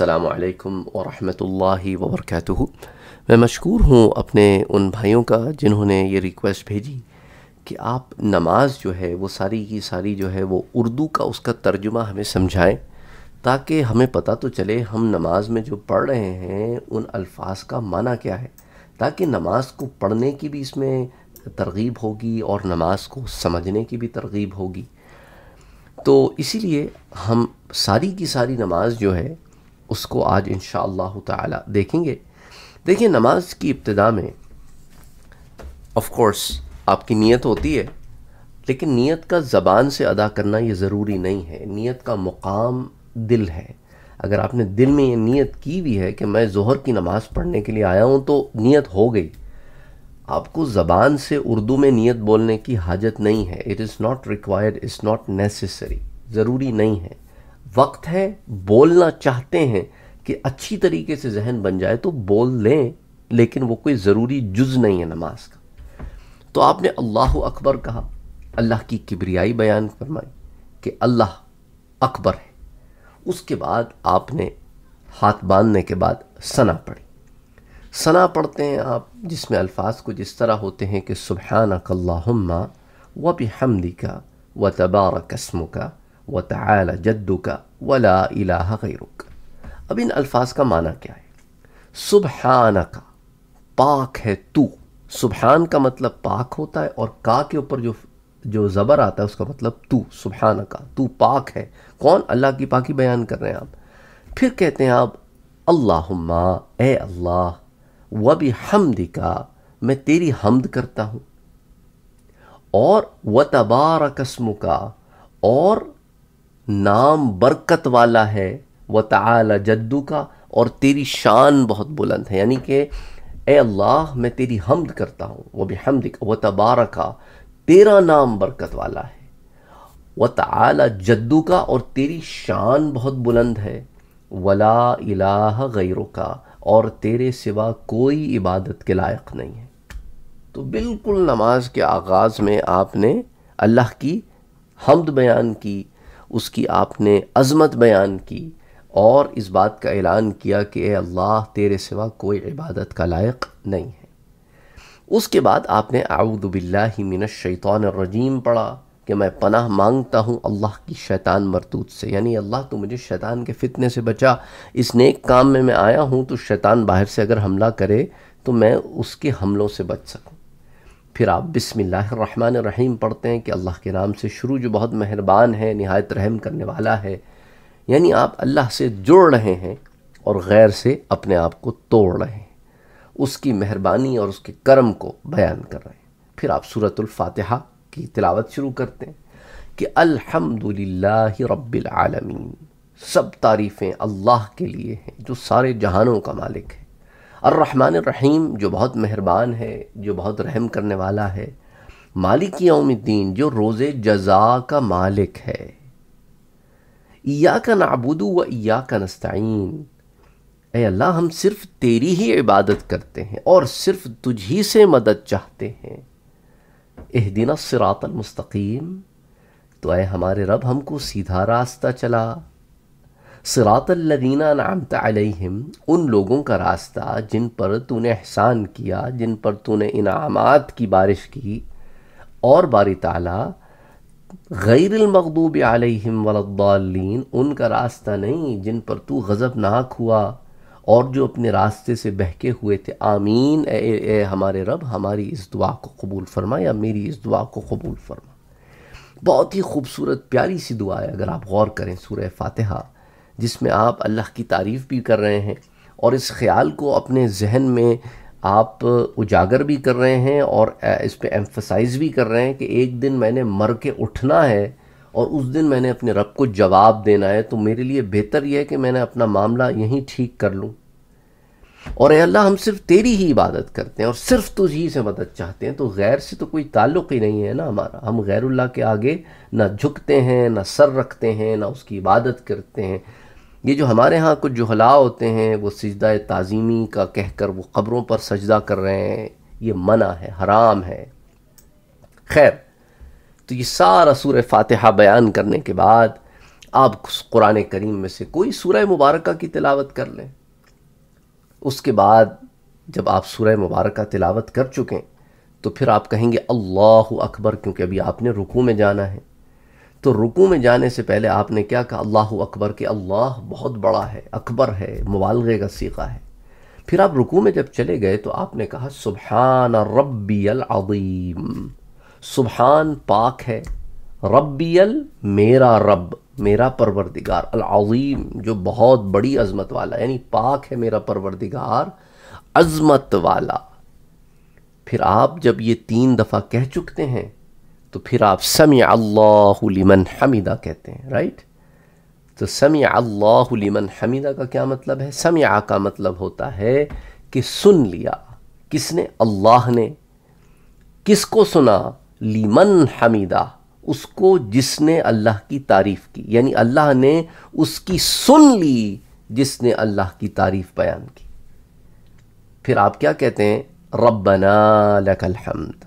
असलकम वरहि वबरक मैं मशहूर हूँ अपने उन भाइयों का जिन्होंने ये रिक्वेस्ट भेजी कि आप नमाज जो है वो सारी की सारी जो है वो उर्दू का उसका तर्जुमा हमें समझाएं ताकि हमें पता तो चले हम नमाज में जो पढ़ रहे हैं उन अल्फाज का माना क्या है ताकि नमाज को पढ़ने की भी इसमें तरगीब होगी और नमाज को समझने की भी तरगीब होगी तो इसीलिए हम सारी की सारी नमाज जो है उसको आज इन ताला देखेंगे देखिए नमाज की इब्तदा में ऑफ़ कोर्स आपकी नीयत होती है लेकिन नीयत का ज़बान से अदा करना ये ज़रूरी नहीं है नीयत का मुकाम दिल है अगर आपने दिल में ये नीयत की हुई है कि मैं जहर की नमाज़ पढ़ने के लिए आया हूँ तो नीयत हो गई आपको ज़बान से उर्दू में नीयत बोलने की हाजत नहीं है it is not required is not necessary ज़रूरी नहीं है वक्त है बोलना चाहते हैं कि अच्छी तरीके से जहन बन जाए तो बोल लें लेकिन वो कोई ज़रूरी जुज नहीं है नमाज का तो आपने अल्लाह अकबर कहा अल्लाह की किबरियाई बयान फरमाई कि अल्लाह अकबर है उसके बाद आपने हाथ बांधने के बाद सना पढ़ी सना पढ़ते हैं आप जिसमें अल्फाज कुछ इस तरह होते हैं कि सुबहानक कल्ला व हमदी का व तबारक का व तला जद्दू का वला इलाह गैरुक अब इन अल्फाज का माना क्या है सुबहान का पाक है तू सुबहान का मतलब पाक होता है और का के ऊपर जो जो ज़बर आता है उसका मतलब तू सुबहान का तू पाक है कौन अल्लाह की पाकी बयान कर रहे हैं आप फिर कहते हैं आप अल्लाह ए अल्लाह व भी हमद का मैं तेरी हमद करता हूँ और व तबारकस्म का और नाम बरकत वाला है व तला जद्दू का और तेरी शान बहुत बुलंद है यानी कि ए अल्लाह मैं तेरी हमद करता हूँ वह भी हमद व तबारका तेरा नाम बरकत वाला है व तला जद्दू का और तेरी शान बहुत बुलंद है वला इलाह गैरों का और तेरे सिवा कोई इबादत के लायक नहीं है तो बिल्कुल नमाज के आगाज़ में आपने अल्लाह की हमद बयान की उसकी आपने अज़मत बयान की और इस बात का ऐलान किया कि अल्लाह तेरे सिवा कोई इबादत का लायक नहीं है उसके बाद आपने शैतानरजीम पढ़ा कि मैं पनाह मांगता हूँ अल्लाह की शैतान मरतूत से यानी अल्लाह तो मुझे शैतान के फितने से बचा इस नेक काम में मैं आया हूँ तो शैतान बाहर से अगर हमला करे तो मैं उसके हमलों से बच सकूँ फिर आप बिसमीम पढ़ते हैं कि अल्लाह के नाम से शुरू जो बहुत मेहरबान है नहायत रहम करने वाला है यानी आप अल्लाह से जुड़ रहे हैं और गैर से अपने आप को तोड़ रहे हैं उसकी मेहरबानी और उसके कर्म को बयान कर रहे हैं फिर आप सूरतुल्फातिहा की तिलावत शुरू करते हैं कि अल्हम्दुलिल्लाह रब्बिल आलमीन सब तारीफ़ें अल्लाह के लिए हैं जो सारे जहानों का मालिक है अर्रहमान रहीम जो बहुत मेहरबान है जो बहुत रहम करने वाला है मालिक यौमद्दीन जो रोज़ जजा का मालिक है या का नाबुद व या का नस्तीन ए अल्लाह हम सिर्फ तेरी ही इबादत करते हैं और सिर्फ तुझी से मदद चाहते हैं एह दिन मुस्तकीम तो ए हमारे रब हमको सीधा रास्ता चला सरातल्लिन नामत अलहम उन लोगों का रास्ता जिन पर तूने एहसान किया जिन पर तूने इनामत की बारिश की और बारी ताला गैरमकदूब आलिम वलद्दालीन उनका रास्ता नहीं जिन पर तू गज़बनाक हुआ और जो अपने रास्ते से बहके हुए थे आमीन ए, ए, ए हमारे रब हमारी इस दुआ को कबूल फरमा या मेरी इस दुआ को कबूल फरमा बहुत ही खूबसूरत प्यारी सी दुआ है अगर आप गौर करें सूर्य फातहा जिसमें आप अल्लाह की तारीफ़ भी कर रहे हैं और इस ख्याल को अपने जहन में आप उजागर भी कर रहे हैं और इस पर एम्फसाइज़ भी कर रहे हैं कि एक दिन मैंने मर के उठना है और उस दिन मैंने अपने रब को जवाब देना है तो मेरे लिए बेहतर यह है कि मैंने अपना मामला यहीं ठीक कर लूँ और अल्लाह हम सिर्फ तेरी ही इबादत करते हैं और सिर्फ तुझी से मदद चाहते हैं तो गैर से तो कोई ताल्लुक़ ही नहीं है ना हमारा हम गैरुल्लाह के आगे ना झुकते हैं ना सर रखते हैं ना उसकी इबादत करते हैं ये जो हमारे यहाँ कुछ जुहला होते हैं वो सजदा ताज़ीमी का कहकर वो ख़बरों पर सजदा कर रहे हैं ये मना है हराम है खैर तो ये सारा सूर फातिहा बयान करने के बाद आप कुरान करीम में से कोई सूरह मुबारक की तिलावत कर लें उसके बाद जब आप सूरह मुबारक तिलावत कर चुकें तो फिर आप कहेंगे अल्लाह अकबर क्योंकि अभी आपने रुकू में जाना है तो रुकू में जाने से पहले आपने क्या कहा अल्लाह अकबर कि अल्लाह बहुत बड़ा है अकबर है मुबालगे का सीखा है फिर आप रुकू में जब चले गए तो आपने कहा सुबहान रब्बियल अदीम सुबहान पाक है रब्बियल मेरा रब मेरा परवरदिगार अलाजीम जो बहुत बड़ी अजमत वाला यानी पाक है मेरा परवरदिगार अजमत वाला फिर आप जब ये तीन दफ़ा कह चुकते हैं तो फिर आप समी अल्लाहमन हमीदा कहते हैं राइट तो समी अल्लाहमन हमीदा का क्या मतलब है समिया का मतलब होता है कि सुन लिया किसने अल्लाह ने किसको सुना लीमन हमीदा उसको जिसने अल्लाह की तारीफ़ की यानी अल्लाह ने उसकी सुन ली जिसने अल्लाह की तारीफ़ बयान की फिर आप क्या कहते हैं रबना लकल हमद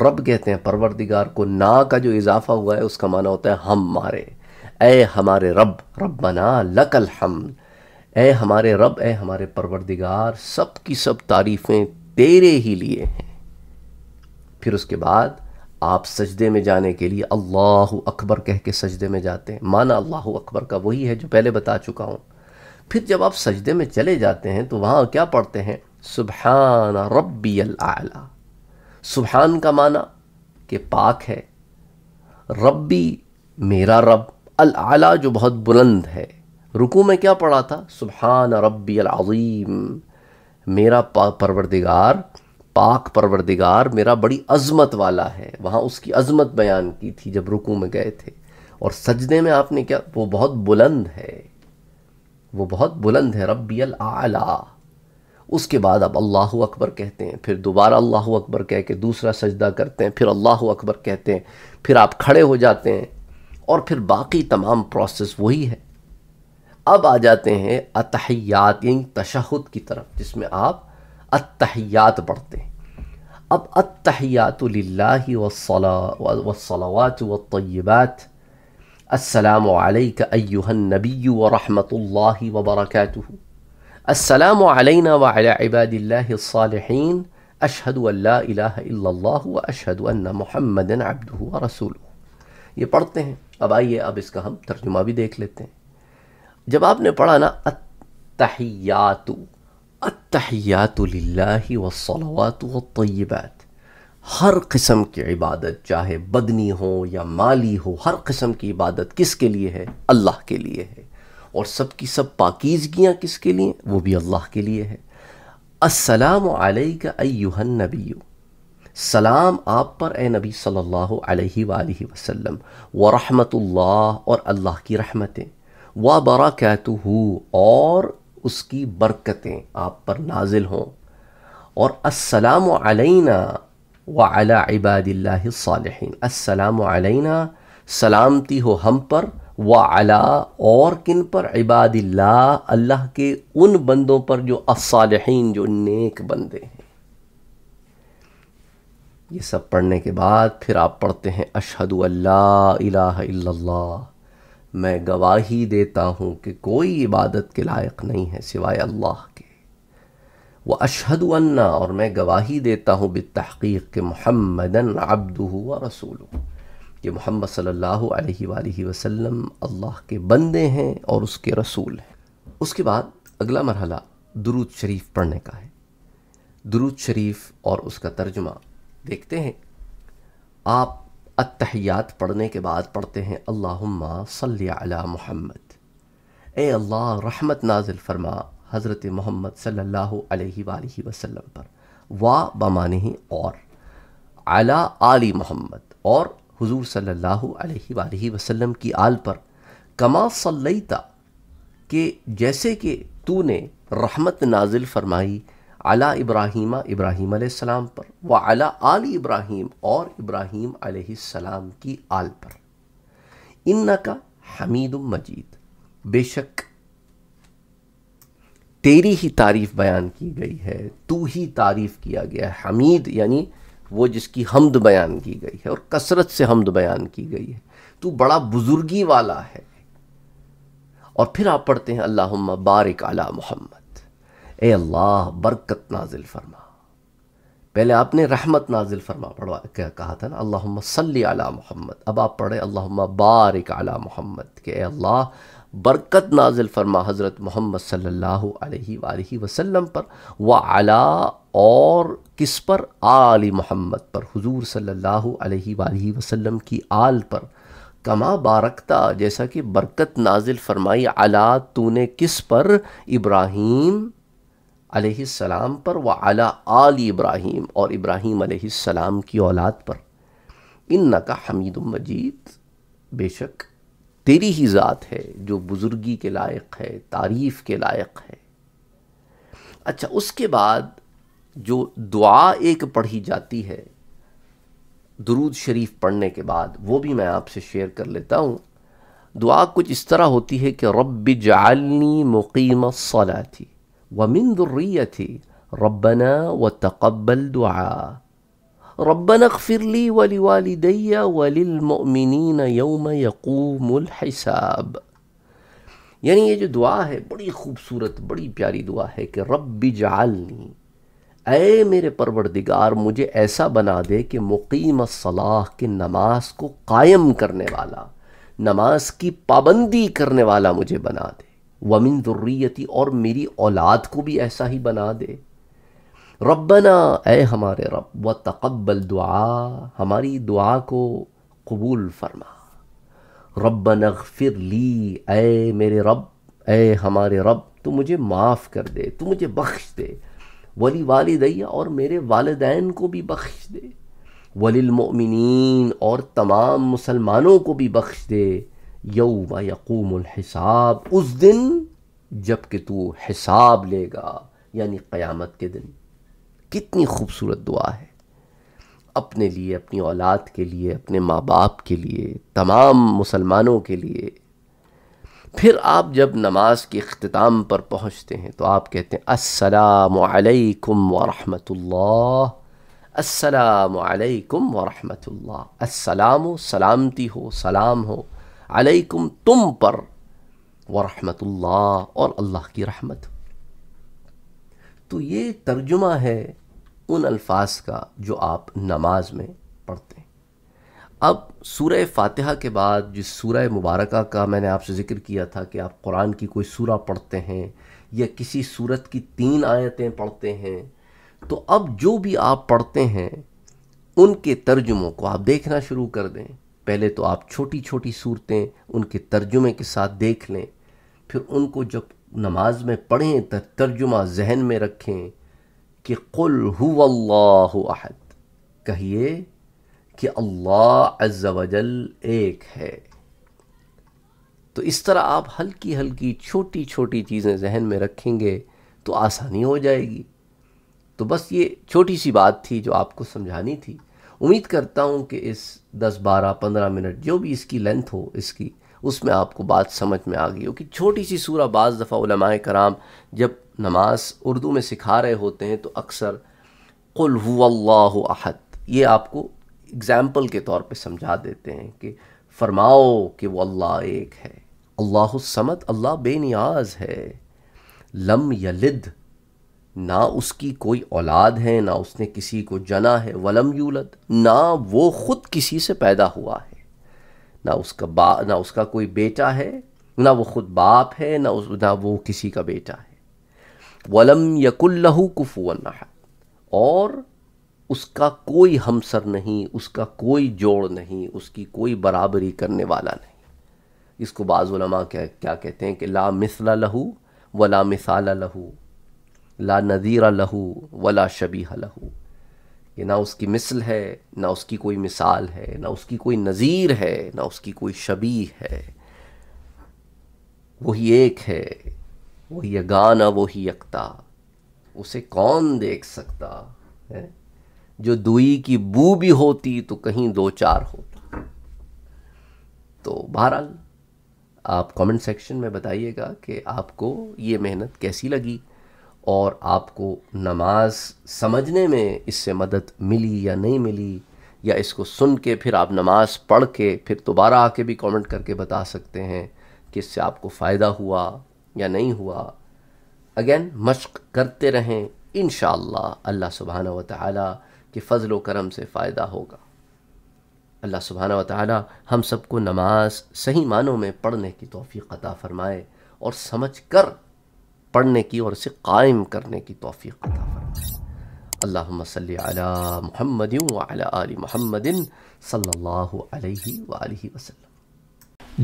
रब कहते हैं परवरदिगार को ना का जो इजाफा हुआ है उसका माना होता है हम मारे ए हमारे रब रब बना लकल हम ए हमारे रब ए हमारे परवरदिगार सब की सब तारीफ़ें तेरे ही लिए हैं फिर उसके बाद आप सजदे में जाने के लिए अल्लाह अकबर कह के सजदे में जाते हैं माना अल्लाह अकबर का वही है जो पहले बता चुका हूँ फिर जब आप सजदे में चले जाते हैं तो वहाँ क्या पढ़ते हैं सुबहान रबी आला सुबहान का माना कि पाक है रब्बी मेरा रब अल आला जो बहुत बुलंद है रुकू में क्या पढ़ा था सुबहान रब्बी अज़ीम मेरा परवरदिगार पाक परवरदिगार मेरा बड़ी अज़मत वाला है वहाँ उसकी अज़मत बयान की थी जब रुकू में गए थे और सजदे में आपने क्या वो बहुत बुलंद है वो बहुत बुलंद है रब्बी अल आला उसके बाद अब अल्लाह अकबर कहते हैं फिर दोबारा अल्लाह अकबर कह के दूसरा सजदा करते हैं फिर अल्लाह अकबर कहते हैं फिर आप खड़े हो जाते हैं और फिर बाकी तमाम प्रोसेस वही है अब आ जाते हैं अतहयात यानी तशहद की तरफ जिसमें आप अतहयात पढ़ते हैं अब अतहयात वसलावात वयबात असलकम अयुहन नबी वरहमल वबरकू السلام علينا وعلى عباد الله الصالحين अशहद ला व अशहद महमदन अब्दू रसूल ये पढ़ते हैं अब आइए अब इसका हम तर्जुमा भी देख लेते हैं जब आपने पढ़ा ना अतहयातु अतहयातु लाही वसलवात व हर किस्म की इबादत चाहे बदनी हो या माली हो हर किस्म की इबादत किसके लिए है अल्लाह के लिए है और सब की सब पाकिजगियाँ किसके लिए वो भी अल्लाह के लिए है अस्सलाम का अयुहन नबी सलाम आप पर ए नबी सल्लल्लाहु अलैहि सल्ला वसल्लम व रहमत और अल्लाह की रहमतें व हो और उसकी बरकतें आप पर नाजिल हों और अस्सलाम अलैना व अला इबादिल्लाह सालिहीन अस्सलाम अलैना सलामती हो हम पर व अला और किन पर इबादिल्ला अल्लाह के उन बंदों पर जो असालहीन जो नेक बंदे हैं ये सब पढ़ने के बाद फिर आप पढ़ते हैं अशहद अल्लाह मैं गवाही देता हूँ कि कोई इबादत के लायक नहीं है सिवाय अल्लाह के वह अशहद अन्ना और मैं गवाही देता हूँ बे तहक़ीक़ के महमदन अब्दू व रसूलू कि मोहम्मद सल्लल्लाहु अलैहि वसल्लम अल्लाह के बंदे हैं और उसके रसूल हैं उसके बाद अगला मरहला दरुद शरीफ पढ़ने का है दरुद शरीफ और उसका तर्जुमा देखते हैं आप अतहयात पढ़ने के बाद पढ़ते हैं अल्लाहुम्मा सल अला मोहम्मद ए अल्लाह रहमत नाजिल फरमा हज़रत मोहम्मद सल्ला अलैहि वसल्लम पर वाह बमाने और अला आली मोहम्मद और हुजूर सल्लल्लाहु अलैहि वसल्लम की आल पर कमा सल्लैता के जैसे कि तूने रहमत नाजिल फरमाई अला इब्राहीमा इब्राहीम सलाम पर व अला आल इब्राहीम और इब्राहीम सलाम की आल पर इन का हमीद मजीद बेशक तेरी ही तारीफ़ बयान की गई है तू ही तारीफ़ किया गया है हमीद यानी वो जिसकी हमद बयान की गई है और कसरत से हमद बयान की गई है तो बड़ा बुजुर्गी वाला है और फिर आप पढ़ते हैं अल्लाह बारिक आला मोहम्मद ए अल्लाह बरकत नाजिल फरमा पहले आपने रहमत नाजिल फरमा पढ़वा कहा था ना अल्लाह सल्ली अला मोहम्मद अब आप पढ़े अल्लाह बारिक अला मोहम्मद के अल्लाह बरकत नाजिल फरमा हज़रत मोहम्मद सल्लल्लाहु अलैहि वसल्लम पर व आला और किस पर आली मोहम्मद पर हुजूर सल्लल्लाहु अलैहि वसल्लम की आल पर कमा बारकता जैसा कि बरकत नाजिल फरमाई आला तूने किस पर इब्राहीम सलाम पर व अला आल इब्राहीम और इब्राहीम सलाम की औलाद पर इन नका हमीद मजीद बेशक तेरी ही ज़ात है जो बुज़ुर्गी के लायक है तारीफ़ के लायक है अच्छा उसके बाद जो दुआ एक पढ़ी जाती है दरूद शरीफ पढ़ने के बाद वो भी मैं आपसे शेयर कर लेता हूँ दुआ कुछ इस तरह होती है कि रब जालनी मुकीम सौला थी ومن ذريتي ربنا وتقبل دعاء ربنا اغفر لي ولوالدي وللمؤمنين यौम यकूम الحساب यानी ये जो दुआ है बड़ी खूबसूरत बड़ी प्यारी दुआ है कि रब्बी जालनी अय मेरे परवरदिगार मुझे ऐसा बना दे कि मुकीम सलाह के नमाज को कायम करने वाला नमाज की पाबंदी करने वाला मुझे बना दे वमिन ज़ुर्रियती और मेरी औलाद को भी ऐसा ही बना दे रब्बना ए हमारे रब व तकबल दुआ हमारी दुआ को कबूल फरमा रब फिर ली ए मेरे रब ए हमारे रब तू मुझे माफ़ कर दे तू मुझे बख्श दे वली वालदैया और मेरे वालदेन को भी बख्श दे वलिलमिन और तमाम मुसलमानों को भी बख्श दे यौम यकूम हिसाब उस दिन जबकि तू हिसाब लेगा यानी क़यामत के दिन कितनी खूबसूरत दुआ है अपने लिए अपनी औलाद के लिए अपने माँ बाप के लिए तमाम मुसलमानों के लिए फिर आप जब नमाज के अख्ताम पर पहुँचते हैं तो आप कहते हैं असलकम वरहमतुल्लाह असलकम वरहमतुल्लाह अस्सलाम सलामती हो सलाम हो अलैकुम तुम पर वरहमतुल्ला और अल्लाह की रहमत तो ये तर्जुमा है उन अल्फाज का जो आप नमाज में पढ़ते हैं अब सूरह फातिहा के बाद जिस सूरह मुबारक का मैंने आपसे ज़िक्र किया था कि आप कुरान की कोई सूरह पढ़ते हैं या किसी सूरत की तीन आयतें पढ़ते हैं तो अब जो भी आप पढ़ते हैं उनके तर्जुमों को आप देखना शुरू कर दें पहले तो आप छोटी छोटी सूरतें उनके तर्जुमे के साथ देख लें फिर उनको जब नमाज में पढ़ें तो तर्जुमा जहन में रखें कि कुल हुल्लाहद कहिए कि अल्लाह अज्जल एक है तो इस तरह आप हल्की हल्की छोटी छोटी चीज़ें जहन में रखेंगे तो आसानी हो जाएगी तो बस ये छोटी सी बात थी जो आपको समझानी थी उम्मीद करता हूँ कि इस 10 12 15 मिनट जो भी इसकी लेंथ हो इसकी उसमें आपको बात समझ में आ गई हो कि छोटी सी सूरह बाज़ दफ़ा कराम जब नमाज उर्दू में सिखा रहे होते हैं तो अक्सर कुल अहद ये आपको एग्ज़ाम्पल के तौर पे समझा देते हैं कि फरमाओ कि वो अल्लाह एक है अल्लाह समत अल्लाह बेनियाज है लम यलिद ना उसकी कोई औलाद है ना उसने किसी को जना है वलम यूलद ना वो ख़ुद किसी से पैदा हुआ है ना उसका बा ना उसका कोई बेटा है ना वो ख़ुद बाप है ना उस ना वो किसी का बेटा है वलम यकुल्लहू कुफुअन और उसका कोई हमसर नहीं उसका कोई जोड़ नहीं उसकी कोई बराबरी करने वाला नहीं इसको बाज़ क्या क्या कहते हैं कि ला मिसला लहू वला मिसाला लहू ला नजीरा लहू वला शबी लहू ये ना उसकी मिसल है ना उसकी कोई मिसाल है ना उसकी कोई नज़ीर है ना उसकी कोई शबी है वही एक है वही अगान वही यकता उसे कौन देख सकता है जो दुई की बू भी होती तो कहीं दो चार होता तो बहरहाल आप कमेंट सेक्शन में बताइएगा कि आपको ये मेहनत कैसी लगी और आपको नमाज समझने में इससे मदद मिली या नहीं मिली या इसको सुन के फिर आप नमाज पढ़ के फिर दोबारा आके भी कमेंट करके बता सकते हैं कि इससे आपको फ़ायदा हुआ या नहीं हुआ अगेन मशक करते रहें इन अल्लाह सुबहाना व ताली के फ़जल व करम से फ़ायदा होगा अल्लाह सुबहाना व ताली हम सबको नमाज सही मानों में पढ़ने की तोफ़ी अता फ़रमाए और समझ कर पढ़ने की और इसे कायम करने की तोफ़ी अता अल्लाह सल महमद महमदिन वसल्लम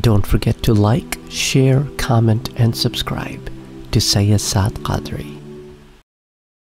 don't forget to like share comment and subscribe to Syed Saad Qadri